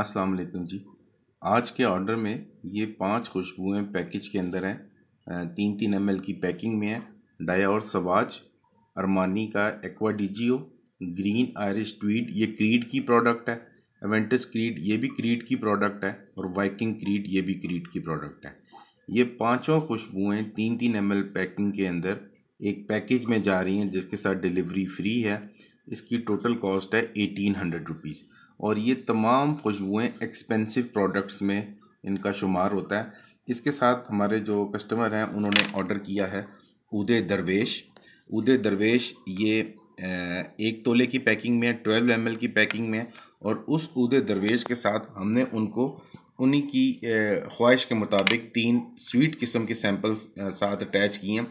अस्सलाम वालेकुम जी आज के ऑर्डर में ये पांच खुशबुएँ पैकेज के अंदर हैं तीन तीन एम की पैकिंग में है डाया और सवाज अरमानी का Acqua di Gio green Irish tweed ये क्रीड की प्रोडक्ट है एवेंटस क्रीड ये भी क्रीड की प्रोडक्ट है और वाइकिंग क्रीड ये भी क्रीड की प्रोडक्ट है ये पांचों खुशबुएँ तीन तीन एम पैकिंग के अंदर एक पैकेज में जा रही हैं जिसके साथ डिलीवरी फ्री है इसकी टोटल कॉस्ट है एटीन हंड्रेड रुपीज़ और ये तमाम खुशबुएँ एक्सपेंसिव प्रोडक्ट्स में इनका शुमार होता है इसके साथ हमारे जो कस्टमर हैं उन्होंने ऑर्डर किया है उदय दरवेश उदय दरवेश ये एक तोले की पैकिंग में ट्वेल्व एम की पैकिंग में और उस उदय दरवेश के साथ हमने उनको उन्हीं की ख्वाहिश के मुताबिक तीन स्वीट किस्म के सैंपल्स साथ अटैच किए हैं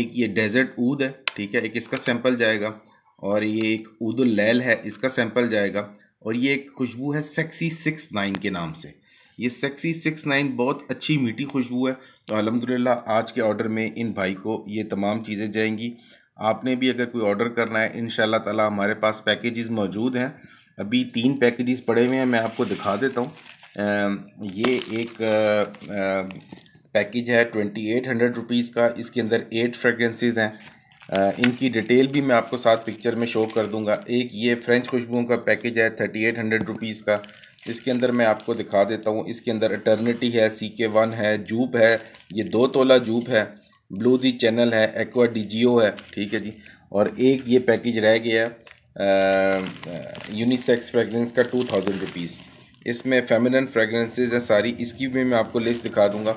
एक ये डेजर्ट ऊद है ठीक है एक इसका सैंपल जाएगा और ये एक उदुल लैल है इसका सैम्पल जाएगा और ये एक खुशबू है सेक्सी सिक्स नाइन के नाम से ये सेक्सी सिक्स नाइन बहुत अच्छी मीठी खुशबू है तो अलहमदिल्ला आज के ऑर्डर में इन भाई को ये तमाम चीज़ें जाएंगी आपने भी अगर कोई ऑर्डर करना है इन ताला हमारे पास पैकेजेस मौजूद हैं अभी तीन पैकेजेस पड़े हुए हैं मैं आपको दिखा देता हूँ ये एक पैकेज है ट्वेंटी एट हंड्रेड रुपीज़ का इसके अंदर एट फ्रेगरेंसेज हैं इनकी डिटेल भी मैं आपको साथ पिक्चर में शो कर दूंगा एक ये फ्रेंच खुशबुओं का पैकेज है थर्टी एट हंड्रेड रुपीज़ का इसके अंदर मैं आपको दिखा देता हूँ इसके अंदर अटर्निटी है सी के वन है जूप है ये दो तोला जूप है ब्लू दी चैनल है एक्वा ओ है ठीक है जी और एक ये पैकेज रह गया है यूनिसेक्स फ्रेगरेंस का टू थाउजेंड रुपीज़ इसमें फेमिनन फ्रेगरेंसेज हैं सारी इसकी भी मैं आपको लिस्ट दिखा दूँगा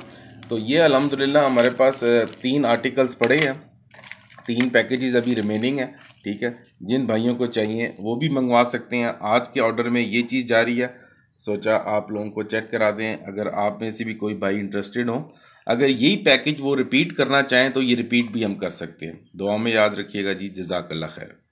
तो ये अलहमदिल्ला हमारे पास तीन आर्टिकल्स पड़े हैं तीन पैकेजेस अभी रिमेनिंग है ठीक है जिन भाइयों को चाहिए वो भी मंगवा सकते हैं आज के ऑर्डर में ये चीज़ जा रही है सोचा आप लोगों को चेक करा दें अगर आप में से भी कोई भाई इंटरेस्टेड हो अगर यही पैकेज वो रिपीट करना चाहें तो ये रिपीट भी हम कर सकते हैं दुआ में याद रखिएगा जी जजाकल्ला खैर